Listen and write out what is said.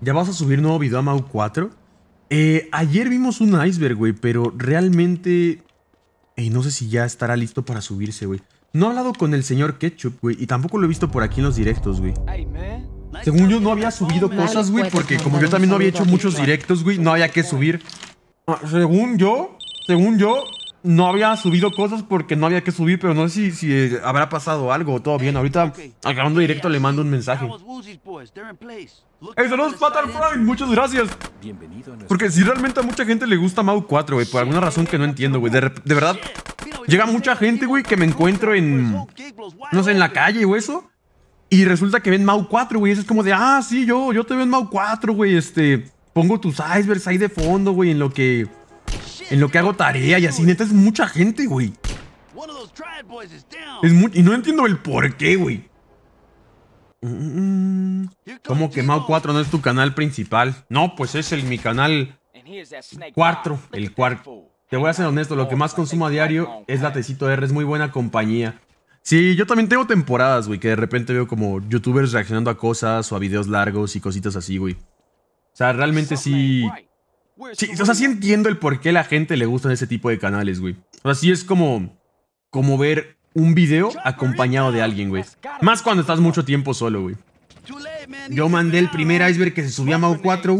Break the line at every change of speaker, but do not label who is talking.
¿Ya vas a subir nuevo video a Mau 4? Eh, ayer vimos un iceberg, güey, pero realmente... Ey, no sé si ya estará listo para subirse, güey. No he hablado con el señor Ketchup, güey, y tampoco lo he visto por aquí en los directos, güey. Según yo no había subido cosas, güey, porque como yo también no había hecho muchos directos, güey, no había que subir. Ah, según yo, según yo, no había subido cosas porque no había que subir, pero no sé si, eh, habrá pasado algo todo bien. Ahorita, al acabando directo, le mando un mensaje. Pues. ¡Ey, saludos, Fatal prime ¡Muchas gracias! Porque si realmente a mucha gente le gusta Mau 4, güey, por alguna razón que no entiendo, güey. De, verdad, llega mucha gente, güey, que me encuentro en, no sé, en la calle o eso. Y resulta que ven Mau 4, güey. Eso es como de, ah, sí, yo, yo te veo en Mau 4, güey. Este, pongo tus icebergs ahí de fondo, güey, en lo que en lo que hago tarea y así. Neta, es mucha gente, güey. y no entiendo el por qué, güey. ¿Cómo que Mao 4 no es tu canal principal? No, pues es el, mi canal 4. El cuarto. Te voy a ser honesto, lo que más consumo a diario es la R. Es muy buena compañía. Sí, yo también tengo temporadas, güey, que de repente veo como youtubers reaccionando a cosas o a videos largos y cositas así, güey. O sea, realmente sí Sí, o sea, sí entiendo el por qué la gente le gustan ese tipo de canales, güey. O sea, sí es como, como ver un video acompañado de alguien, güey. Más cuando estás mucho tiempo solo, güey. Yo mandé el primer iceberg que se subía a Mau 4.